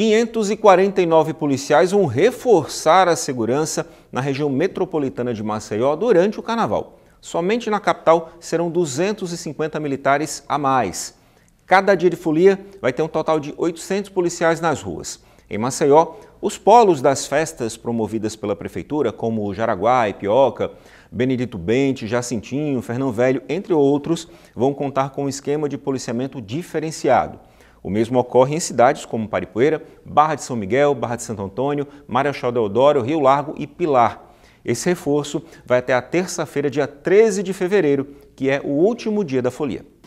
549 policiais vão reforçar a segurança na região metropolitana de Maceió durante o carnaval. Somente na capital serão 250 militares a mais. Cada dia de folia vai ter um total de 800 policiais nas ruas. Em Maceió, os polos das festas promovidas pela prefeitura, como Jaraguá, Ipioca, Benedito Bente, Jacintinho, Fernão Velho, entre outros, vão contar com um esquema de policiamento diferenciado. O mesmo ocorre em cidades como Paripoeira, Barra de São Miguel, Barra de Santo Antônio, Marechal Deodoro, Rio Largo e Pilar. Esse reforço vai até a terça-feira, dia 13 de fevereiro, que é o último dia da folia.